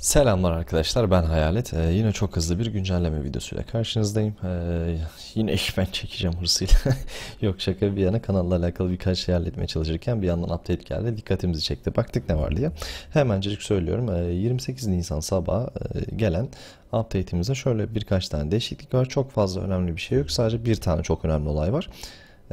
Selamlar arkadaşlar ben Hayalet. Ee, yine çok hızlı bir güncelleme videosuyla karşınızdayım. Ee, yine ben çekeceğim hırsıyla. Yok şaka bir yana kanalla alakalı birkaç şey halletmeye çalışırken bir yandan update geldi. Dikkatimizi çekti. Baktık ne var diye. Hemencecik söylüyorum. Ee, 28 Nisan sabahı e, gelen update'imizde şöyle birkaç tane değişiklik var. Çok fazla önemli bir şey yok. Sadece bir tane çok önemli olay var.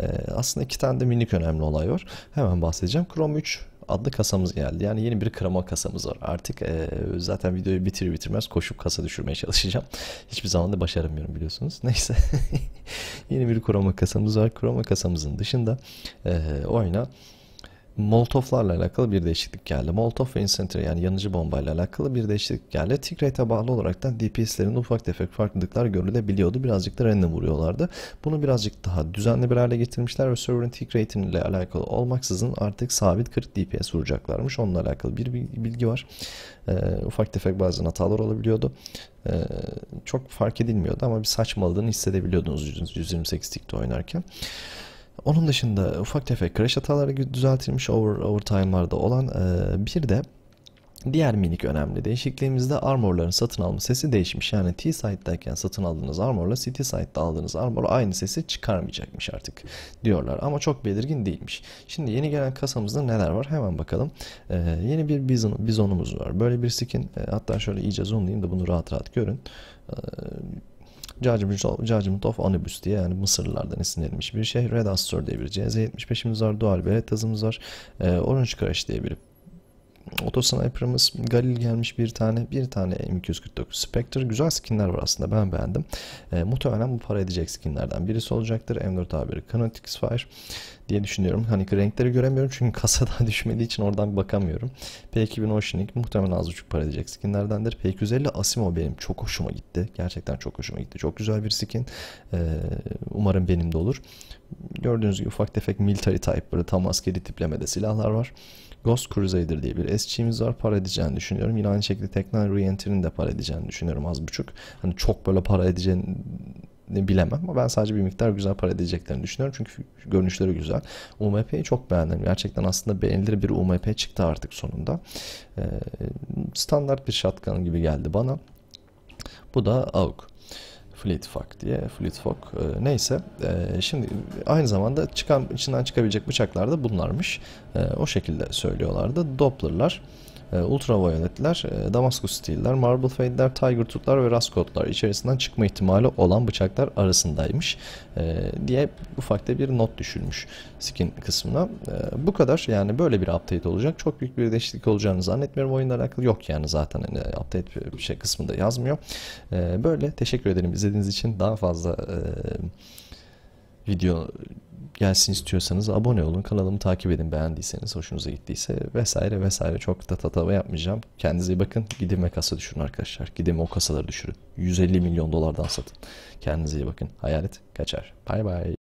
Ee, aslında iki tane de minik önemli olay var. Hemen bahsedeceğim. Chrome 3 adlı kasamız geldi. Yani yeni bir kırama kasamız var. Artık e, zaten videoyu bitir bitirmez koşup kasa düşürmeye çalışacağım. Hiçbir zaman da başaramıyorum biliyorsunuz. Neyse. yeni bir kurama kasamız var. Kurama kasamızın dışında e, oyuna Molotovlarla alakalı bir değişiklik geldi. Molotov ve Incendiary yani yanıcı bombayla alakalı bir değişiklik geldi. Tick rate'e bağlı olarak da DPS'lerin ufak tefek farklılıklar görülebiliyordu. Birazcık da random vuruyorlardı. Bunu birazcık daha düzenli bir hale getirmişler ve server'ın tick rating ile alakalı olmaksızın artık sabit 40 DPS vuracaklarmış. Onunla alakalı bir bilgi var. Ee, ufak tefek bazen hatalar olabiliyordu. Ee, çok fark edilmiyordu ama bir saçmalığını hissedebiliyordunuz 128 tick'te oynarken. Onun dışında ufak tefek crash hataları düzeltilmiş over, overtime'larda olan e, bir de Diğer minik önemli değişikliğimizde armorların satın alma sesi değişmiş. Yani T-Site'dayken satın aldığınız armorla City-Site'da aldığınız armor aynı sesi çıkarmayacakmış artık diyorlar. Ama çok belirgin değilmiş. Şimdi yeni gelen kasamızda neler var hemen bakalım. Ee, yeni bir bizon, bizonumuz var. Böyle bir skin e, hatta şöyle iyice zoomlayayım da bunu rahat rahat görün. Ee, Judgment of, Anubis diye yani Mısırlılardan esinlenmiş bir şey. Red Astor diye bir CZ75'imiz var. Dual Belet yazımız var. E, Orange Crash diye bir Otosniper'ımız Galil gelmiş bir tane. Bir tane M249 Spectre. Güzel skinler var aslında. Ben beğendim. E, muhtemelen bu para edecek skinlerden birisi olacaktır. M4A1 Canon fire diye düşünüyorum. Hani renkleri göremiyorum çünkü kasadan düşmediği için oradan bakamıyorum. P2000 Oceanic muhtemelen az buçuk para edecek skinlerdendir. P250 Asimo benim çok hoşuma gitti. Gerçekten çok hoşuma gitti. Çok güzel bir skin. Ee, umarım benim de olur. Gördüğünüz gibi ufak tefek military type böyle tam askeri tiplemede silahlar var. Ghost Crusader diye bir SC'miz var. Para edeceğini düşünüyorum. Yine aynı şekilde Tekna Reentry'nin de para edeceğini düşünüyorum az buçuk. Hani çok böyle para edeceğini bilemem ama ben sadece bir miktar güzel para edeceklerini düşünüyorum. Çünkü görünüşleri güzel. UMP'yi çok beğendim. Gerçekten aslında beğenilir bir UMP çıktı artık sonunda. Ee, standart bir shotgun gibi geldi bana. Bu da AUK. Fleet Fox diye. Fleet Fox. E, neyse. E, şimdi aynı zamanda çıkan içinden çıkabilecek bıçaklar da bunlarmış. E, o şekilde söylüyorlardı. Doppler'lar e, ee, Ultraviolet'ler, e, Damascus Steel'ler, Marble Fade'ler, Tiger Tooth'lar ve Raskot'lar içerisinden çıkma ihtimali olan bıçaklar arasındaymış e, diye ufakta bir not düşülmüş skin kısmına. E, bu kadar yani böyle bir update olacak. Çok büyük bir değişiklik olacağını zannetmiyorum oyunla alakalı. Yok yani zaten hani update bir şey kısmında yazmıyor. E, böyle teşekkür ederim izlediğiniz için. Daha fazla e, video gelsin istiyorsanız abone olun, kanalımı takip edin beğendiyseniz, hoşunuza gittiyse vesaire vesaire çok da tatava yapmayacağım. Kendinize iyi bakın. Gidime kasa düşürün arkadaşlar. Gidime o kasaları düşürün. 150 milyon dolardan satın. Kendinize iyi bakın. Hayalet kaçar. Bay bay.